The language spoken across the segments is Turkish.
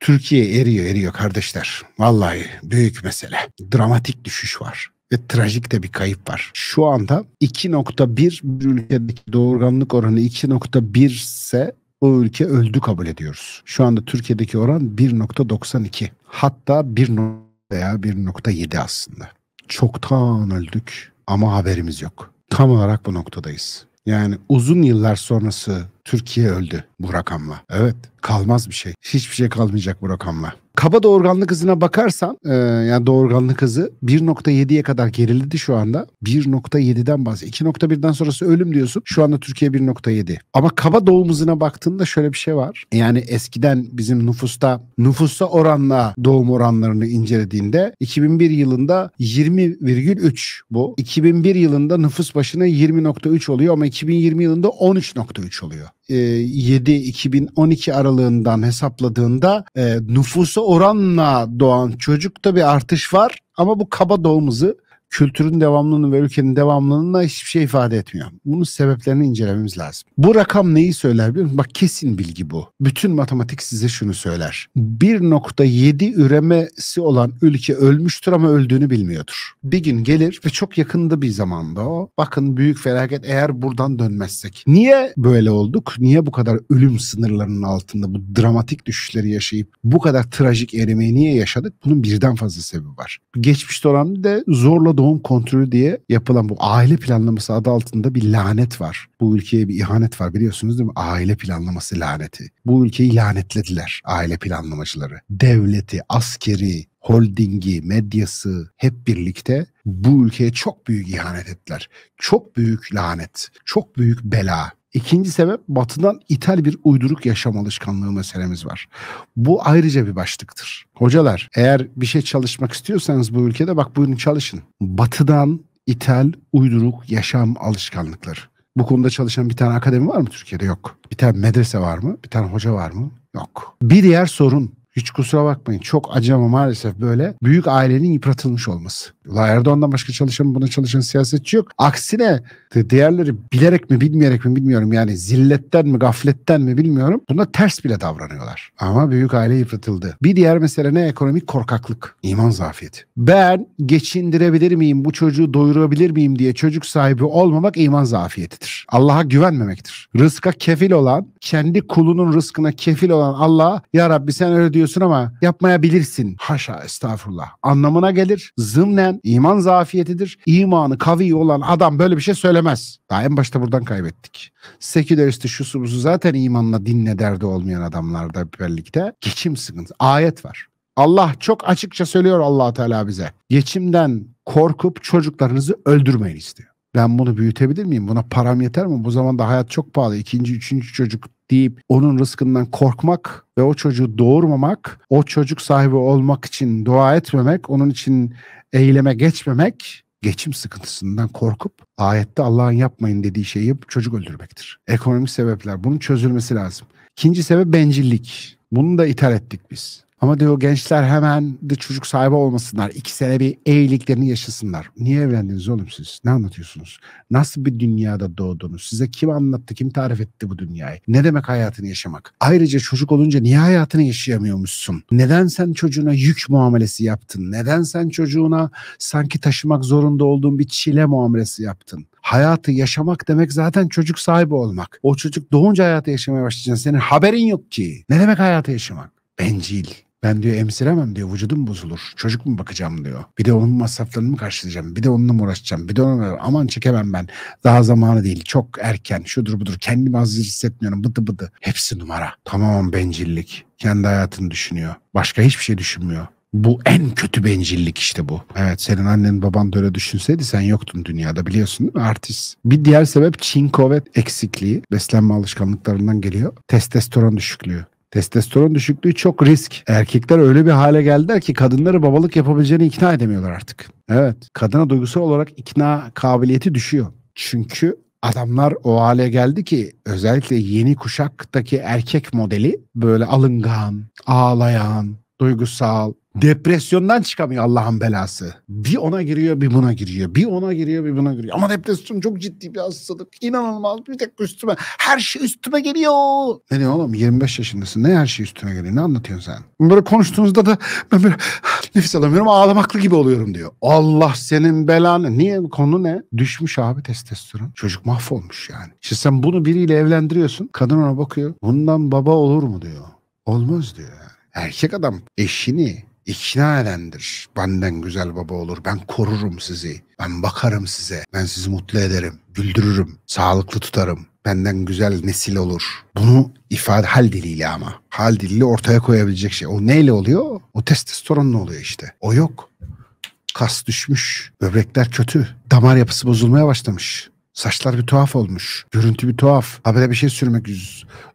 Türkiye eriyor eriyor kardeşler. Vallahi büyük mesele. Dramatik düşüş var ve trajik de bir kayıp var. Şu anda 2.1 bir ülkedeki doğurganlık oranı 2.1 ise o ülke öldü kabul ediyoruz. Şu anda Türkiye'deki oran 1.92. Hatta 1 veya 1.7 aslında. Çoktan öldük ama haberimiz yok. Tam olarak bu noktadayız. Yani uzun yıllar sonrası Türkiye öldü bu rakamla. Evet kalmaz bir şey. Hiçbir şey kalmayacak bu rakamla. Kaba doğurganlık hızına bakarsan e, yani doğurganlık hızı 1.7'ye kadar geriledi şu anda. 1.7'den bahsediyor. 2.1'den sonrası ölüm diyorsun. Şu anda Türkiye 1.7. Ama kaba doğum hızına baktığında şöyle bir şey var. Yani eskiden bizim nüfusta nüfusta oranla doğum oranlarını incelediğinde 2001 yılında 20,3 bu. 2001 yılında nüfus başına 20.3 oluyor ama 2020 yılında 13.3 oluyor. 7 e, 2012 aralığından hesapladığında e, nüfusa oranla doğan çocukta bir artış var ama bu kaba doğum hızı kültürün devamlılığını ve ülkenin da hiçbir şey ifade etmiyor. Bunun sebeplerini incelememiz lazım. Bu rakam neyi söyler biliyor musun? Bak kesin bilgi bu. Bütün matematik size şunu söyler. 1.7 üremesi olan ülke ölmüştür ama öldüğünü bilmiyordur. Bir gün gelir ve çok yakında bir zamanda o. Bakın büyük felaket eğer buradan dönmezsek. Niye böyle olduk? Niye bu kadar ölüm sınırlarının altında bu dramatik düşüşleri yaşayıp bu kadar trajik erimeyi niye yaşadık? Bunun birden fazla sebebi var. Geçmişte olan bir zorla doğum kontrolü diye yapılan bu aile planlaması adı altında bir lanet var. Bu ülkeye bir ihanet var biliyorsunuz değil mi? Aile planlaması laneti. Bu ülkeyi lanetlediler aile planlamacıları. Devleti, askeri, holdingi, medyası hep birlikte bu ülkeye çok büyük ihanet ettiler. Çok büyük lanet, çok büyük bela İkinci sebep batıdan ithal bir uyduruk yaşam alışkanlığı meselemiz var. Bu ayrıca bir başlıktır. Hocalar eğer bir şey çalışmak istiyorsanız bu ülkede bak buyurun çalışın. Batıdan ithal uyduruk yaşam alışkanlıkları. Bu konuda çalışan bir tane akademi var mı Türkiye'de? Yok. Bir tane medrese var mı? Bir tane hoca var mı? Yok. Bir diğer sorun hiç kusura bakmayın. Çok acama maalesef böyle. Büyük ailenin yıpratılmış olması. Erdoğan'dan başka çalışan buna çalışan siyasetçi yok. Aksine diğerleri bilerek mi bilmeyerek mi bilmiyorum. Yani zilletten mi gafletten mi bilmiyorum. Buna ters bile davranıyorlar. Ama büyük aile yıpratıldı. Bir diğer mesele ne? Ekonomik korkaklık. iman zafiyeti. Ben geçindirebilir miyim? Bu çocuğu doyurabilir miyim diye çocuk sahibi olmamak iman zafiyetidir. Allah'a güvenmemektir. Rızka kefil olan, kendi kulunun rızkına kefil olan Allah ya Rabbi sen öyle diyor ediyorsun ama yapmayabilirsin. Haşa estağfurullah. Anlamına gelir. Zımnen iman zafiyetidir. İmanı kavi olan adam böyle bir şey söylemez. Daha en başta buradan kaybettik. Seküleristi şu busu zaten imanla dinle derdi olmayan adamlarda birlikte. Geçim sıkıntısı. Ayet var. Allah çok açıkça söylüyor allah Teala bize. Geçimden korkup çocuklarınızı öldürmeyin istiyor ben bunu büyütebilir miyim? Buna param yeter mi? Bu zamanda hayat çok pahalı. İkinci, üçüncü çocuk deyip onun rızkından korkmak ve o çocuğu doğurmamak, o çocuk sahibi olmak için dua etmemek, onun için eyleme geçmemek geçim sıkıntısından korkup ayette Allah'ın yapmayın dediği şeyi çocuk öldürmektir. Ekonomik sebepler bunun çözülmesi lazım. İkinci sebep bencillik. Bunu da ithal ettik biz. Ama diyor gençler hemen de çocuk sahibi olmasınlar. İki sene bir evliliklerini yaşasınlar. Niye evlendiniz oğlum siz? Ne anlatıyorsunuz? Nasıl bir dünyada doğdunuz? Size kim anlattı, kim tarif etti bu dünyayı? Ne demek hayatını yaşamak? Ayrıca çocuk olunca niye hayatını yaşayamıyormuşsun? Neden sen çocuğuna yük muamelesi yaptın? Neden sen çocuğuna sanki taşımak zorunda olduğun bir çile muamelesi yaptın? Hayatı yaşamak demek zaten çocuk sahibi olmak. O çocuk doğunca hayatı yaşamaya başlayacaksın. Senin haberin yok ki. Ne demek hayatı yaşamak? Bencil. Ben diyor emsiremem diyor vücudum bozulur. Çocuk mu bakacağım diyor. Bir de onun masraflarını mı karşılayacağım? Bir de onunla mı uğraşacağım? Bir de ona aman çekemem ben. Daha zamanı değil. Çok erken. Şudur budur. Kendimi hazır hissetmiyorum. Bıdı bıdı. Hepsi numara. Tamam bencillik. Kendi hayatını düşünüyor. Başka hiçbir şey düşünmüyor. Bu en kötü bencillik işte bu. Evet senin annen baban böyle düşünseydi sen yoktun dünyada biliyorsun değil mi? Artist. Bir diğer sebep çinko ve eksikliği. Beslenme alışkanlıklarından geliyor. Testosteron düşüklüğü. Testosteron düşüklüğü çok risk. Erkekler öyle bir hale geldiler ki kadınları babalık yapabileceğini ikna edemiyorlar artık. Evet. Kadına duygusal olarak ikna kabiliyeti düşüyor. Çünkü adamlar o hale geldi ki özellikle yeni kuşaktaki erkek modeli böyle alıngan, ağlayan, duygusal, Depresyondan çıkamıyor Allah'ın belası. Bir ona giriyor bir buna giriyor. Bir ona giriyor bir buna giriyor. Ama depresyon çok ciddi bir hastalık. İnanılmaz bir tek üstüme. Her şey üstüme geliyor. E ne diyor oğlum 25 yaşındasın. Ne her şey üstüme geliyor? Ne anlatıyorsun sen? Böyle konuştuğunuzda da ben böyle ah, nefes alamıyorum ağlamaklı gibi oluyorum diyor. Allah senin belanı. Niye? Konu ne? Düşmüş abi testosteron. Çocuk mahvolmuş yani. İşte sen bunu biriyle evlendiriyorsun. Kadın ona bakıyor. Bundan baba olur mu diyor. Olmaz diyor Erkek adam eşini ikna edendir. Benden güzel baba olur. Ben korurum sizi. Ben bakarım size. Ben sizi mutlu ederim. Güldürürüm. Sağlıklı tutarım. Benden güzel nesil olur. Bunu ifade hal diliyle ama. Hal diliyle ortaya koyabilecek şey. O neyle oluyor? O testosteronla oluyor işte. O yok. Kas düşmüş. Böbrekler kötü. Damar yapısı bozulmaya başlamış. Saçlar bir tuhaf olmuş. Görüntü bir tuhaf. Habere bir şey sürmek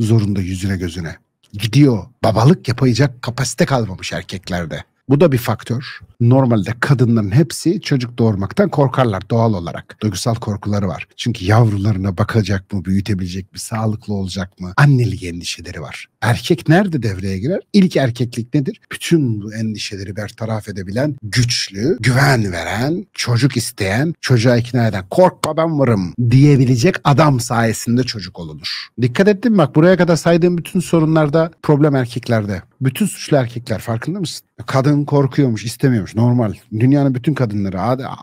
zorunda yüzüne gözüne gidiyor. Babalık yapacak kapasite kalmamış erkeklerde. Bu da bir faktör. Normalde kadınların hepsi çocuk doğurmaktan korkarlar doğal olarak. Duygusal korkuları var. Çünkü yavrularına bakacak mı, büyütebilecek mi, sağlıklı olacak mı? Annelik endişeleri var. Erkek nerede devreye girer? İlk erkeklik nedir? Bütün bu endişeleri bertaraf edebilen, güçlü, güven veren, çocuk isteyen, çocuğa ikna eden, korkma ben varım diyebilecek adam sayesinde çocuk olunur. Dikkat ettin mi? Bak buraya kadar saydığım bütün sorunlarda problem erkeklerde. Bütün suçlu erkekler farkında mısın? Kadın kadın korkuyormuş, istemiyormuş. Normal. Dünyanın bütün kadınları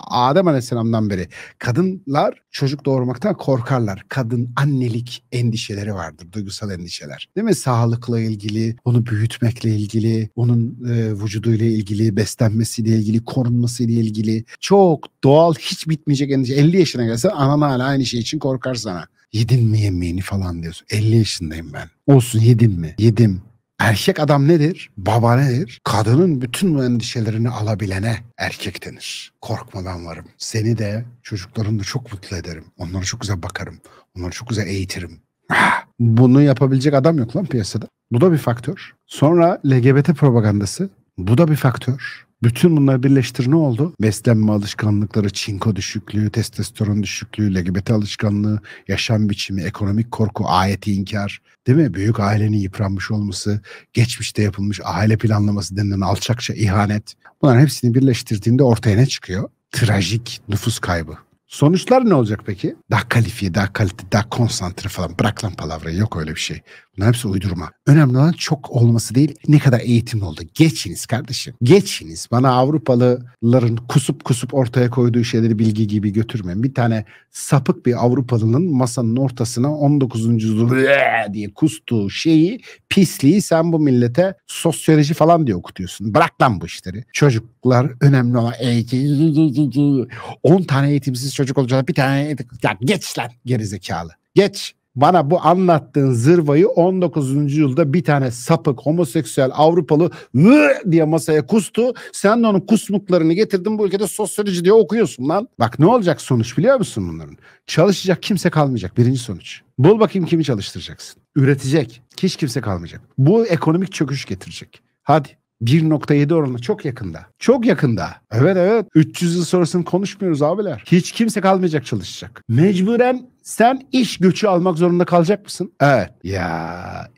Adem Aleyhisselam'dan beri kadınlar çocuk doğurmaktan korkarlar. Kadın annelik endişeleri vardır, duygusal endişeler. Değil mi? Sağlıkla ilgili, onu büyütmekle ilgili, onun e, vücuduyla ilgili, beslenmesiyle ilgili, korunmasıyla ilgili. Çok doğal, hiç bitmeyecek endişe. 50 yaşına gelsen anan hala aynı şey için korkar sana. Yedin mi yemeğini falan diyorsun. 50 yaşındayım ben. Olsun yedim mi? Yedim. Erkek adam nedir? Baba nedir? Kadının bütün endişelerini alabilene erkek denir. Korkmadan varım. Seni de çocuklarını da çok mutlu ederim. Onlara çok güzel bakarım. Onları çok güzel eğitirim. Ah! Bunu yapabilecek adam yok lan piyasada. Bu da bir faktör. Sonra LGBT propagandası bu da bir faktör. Bütün bunlar birleştir ne oldu? Beslenme alışkanlıkları, çinko düşüklüğü, testosteron düşüklüğü, LGBT alışkanlığı, yaşam biçimi, ekonomik korku, ayeti inkar, değil mi? Büyük ailenin yıpranmış olması, geçmişte yapılmış aile planlaması denilen alçakça ihanet. Bunların hepsini birleştirdiğinde ortaya ne çıkıyor? Trajik nüfus kaybı. Sonuçlar ne olacak peki? Daha kalifiye, daha kalite, daha konsantre falan. Bırak lan palavrayı yok öyle bir şey. Bunların hepsi uydurma. Önemli olan çok olması değil ne kadar eğitimli oldu. Geçiniz kardeşim. Geçiniz. Bana Avrupalıların kusup kusup ortaya koyduğu şeyleri bilgi gibi götürmeyin. Bir tane sapık bir Avrupalının masanın ortasına 19. yüzyılda diye kustuğu şeyi pisliği sen bu millete sosyoloji falan diye okutuyorsun. Bırak lan bu işleri. Çocuklar önemli olan eğitim. 10 tane eğitimsiz çocuk olacak bir tane Ya geç lan gerizekalı. Geç bana bu anlattığın zırvayı 19. yılda bir tane sapık homoseksüel Avrupalı vı diye masaya kustu. Sen de onun kusmuklarını getirdin bu ülkede sosyoloji diye okuyorsun lan. Bak ne olacak sonuç biliyor musun bunların? Çalışacak kimse kalmayacak birinci sonuç. Bul bakayım kimi çalıştıracaksın. Üretecek. Hiç kimse kalmayacak. Bu ekonomik çöküş getirecek. Hadi 1.7 oranla çok yakında. Çok yakında. Evet evet. 300 yıl sonrasını konuşmuyoruz abiler. Hiç kimse kalmayacak çalışacak. Mecburen sen iş göçü almak zorunda kalacak mısın? Evet. Ya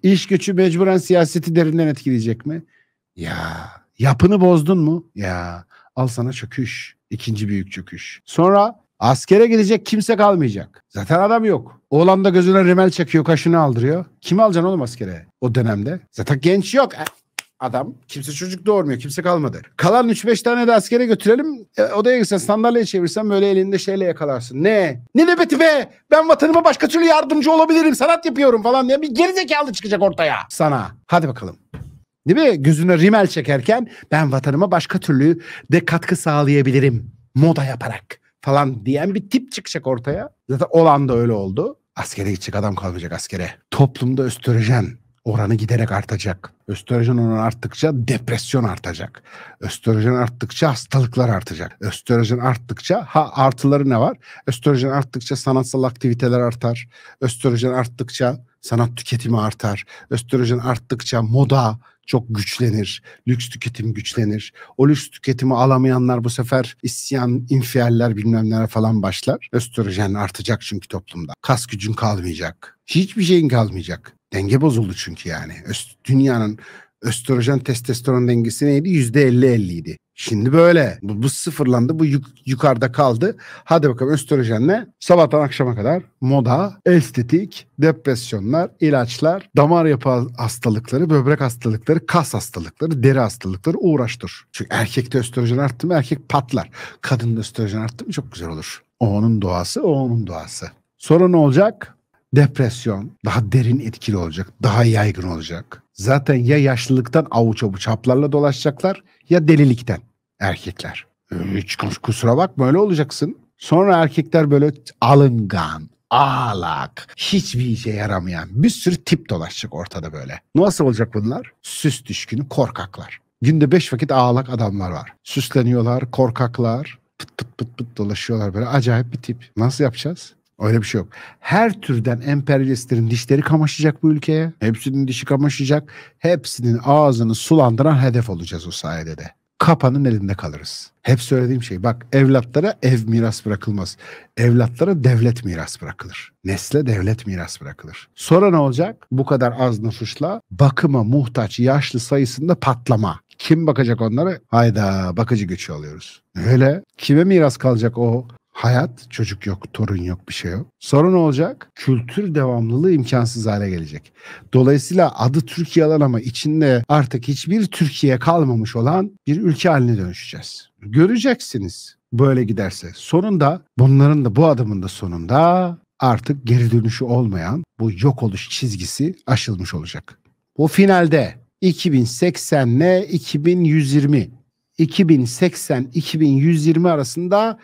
iş göçü mecburen siyaseti derinden etkileyecek mi? Ya yapını bozdun mu? Ya al sana çöküş. İkinci büyük çöküş. Sonra askere gidecek kimse kalmayacak. Zaten adam yok. Oğlan da gözüne rimel çekiyor, kaşını aldırıyor. Kimi alacaksın oğlum askere o dönemde? Zaten genç yok adam. Kimse çocuk doğurmuyor. Kimse kalmadı. Kalan 3-5 tane de askere götürelim. E, odaya gitsen, sandalyeye çevirsen böyle elinde şeyle yakalarsın. Ne? Ne nöbeti be? Ben vatanıma başka türlü yardımcı olabilirim. Sanat yapıyorum falan diye bir gerizekalı çıkacak ortaya sana. Hadi bakalım. Değil mi? Gözüne rimel çekerken ben vatanıma başka türlü de katkı sağlayabilirim. Moda yaparak falan diyen bir tip çıkacak ortaya. Zaten olan da öyle oldu. Askere gidecek adam kalmayacak askere. Toplumda östrojen oranı giderek artacak. Östrojen oranı arttıkça depresyon artacak. Östrojen arttıkça hastalıklar artacak. Östrojen arttıkça ha artıları ne var? Östrojen arttıkça sanatsal aktiviteler artar. Östrojen arttıkça sanat tüketimi artar. Östrojen arttıkça moda çok güçlenir. Lüks tüketim güçlenir. O lüks tüketimi alamayanlar bu sefer isyan, infialler bilmem falan başlar. Östrojen artacak çünkü toplumda. Kas gücün kalmayacak. Hiçbir şeyin kalmayacak. Denge bozuldu çünkü yani. Öst, dünyanın östrojen testosteron dengesi neydi? Yüzde elli elliydi. Şimdi böyle. Bu, bu sıfırlandı. Bu yuk, yukarıda kaldı. Hadi bakalım östrojenle sabahtan akşama kadar moda, estetik, depresyonlar, ilaçlar, damar yapı hastalıkları, böbrek hastalıkları, kas hastalıkları, deri hastalıkları uğraştır. Çünkü erkekte östrojen arttı mı erkek patlar. Kadında östrojen arttı mı çok güzel olur. O onun doğası, o onun doğası. Sonra ne olacak? depresyon daha derin etkili olacak, daha yaygın olacak. Zaten ya yaşlılıktan avuç avuç haplarla dolaşacaklar ya delilikten erkekler. Ee, hmm. Hiç kusura bakma öyle olacaksın. Sonra erkekler böyle alıngan, ağlak, hiçbir işe yaramayan bir sürü tip dolaşacak ortada böyle. Nasıl olacak bunlar? Süs düşkünü korkaklar. Günde beş vakit ağlak adamlar var. Süsleniyorlar, korkaklar. Pıt pıt pıt pıt dolaşıyorlar böyle acayip bir tip. Nasıl yapacağız? Öyle bir şey yok. Her türden emperyalistlerin dişleri kamaşacak bu ülkeye. Hepsinin dişi kamaşacak. Hepsinin ağzını sulandıran hedef olacağız o sayede de. Kapanın elinde kalırız. Hep söylediğim şey bak evlatlara ev miras bırakılmaz. Evlatlara devlet miras bırakılır. Nesle devlet miras bırakılır. Sonra ne olacak? Bu kadar az nüfusla bakıma muhtaç yaşlı sayısında patlama. Kim bakacak onlara? Hayda bakıcı göçü alıyoruz. Öyle. Kime miras kalacak o hayat, çocuk yok, torun yok, bir şey yok. Sorun olacak? Kültür devamlılığı imkansız hale gelecek. Dolayısıyla adı Türkiye alan ama içinde artık hiçbir Türkiye kalmamış olan bir ülke haline dönüşeceğiz. Göreceksiniz böyle giderse. Sonunda bunların da bu adımın da sonunda artık geri dönüşü olmayan bu yok oluş çizgisi aşılmış olacak. Bu finalde 2080 ile 2120 2080-2120 arasında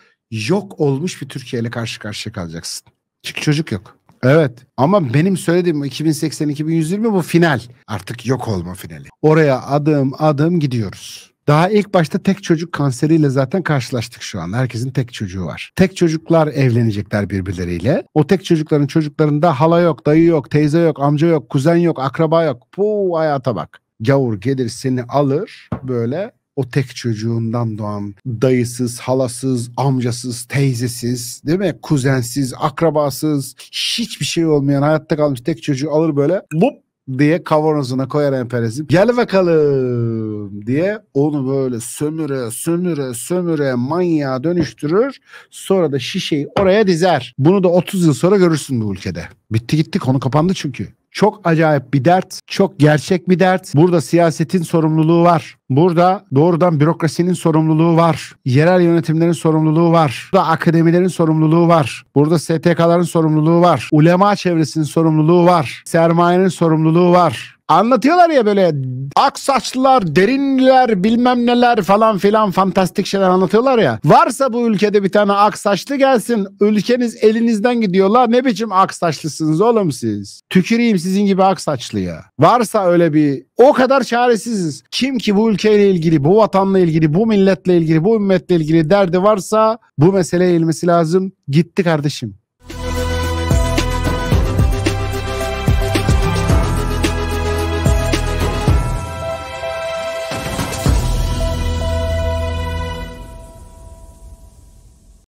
yok olmuş bir Türkiye ile karşı karşıya kalacaksın. Çünkü çocuk yok. Evet ama benim söylediğim 2080-2020 bu final. Artık yok olma finali. Oraya adım adım gidiyoruz. Daha ilk başta tek çocuk kanseriyle zaten karşılaştık şu an. Herkesin tek çocuğu var. Tek çocuklar evlenecekler birbirleriyle. O tek çocukların çocuklarında hala yok, dayı yok, teyze yok, amca yok, kuzen yok, akraba yok. Bu hayata bak. Gavur gelir seni alır böyle o tek çocuğundan doğan dayısız, halasız, amcasız, teyzesiz, değil mi? Kuzensiz, akrabasız, hiçbir şey olmayan hayatta kalmış tek çocuğu alır böyle lup diye kavanozuna koyar emperezi. Gel bakalım diye onu böyle sömüre sömüre sömüre manyağa dönüştürür. Sonra da şişeyi oraya dizer. Bunu da 30 yıl sonra görürsün bu ülkede. Bitti gitti konu kapandı çünkü. Çok acayip bir dert, çok gerçek bir dert. Burada siyasetin sorumluluğu var. Burada doğrudan bürokrasinin sorumluluğu var. Yerel yönetimlerin sorumluluğu var. Burada akademilerin sorumluluğu var. Burada STK'ların sorumluluğu var. Ulema çevresinin sorumluluğu var. Sermayenin sorumluluğu var. Anlatıyorlar ya böyle ak saçlılar, derinliler, bilmem neler falan filan fantastik şeyler anlatıyorlar ya. Varsa bu ülkede bir tane ak saçlı gelsin. Ülkeniz elinizden gidiyorlar. Ne biçim ak saçlısınız oğlum siz? Tüküreyim sizin gibi ak saçlıya. Varsa öyle bir o kadar çaresiziz. Kim ki bu ülkeyle ilgili, bu vatanla ilgili, bu milletle ilgili, bu ümmetle ilgili derdi varsa bu meseleye eğilmesi lazım. Gitti kardeşim.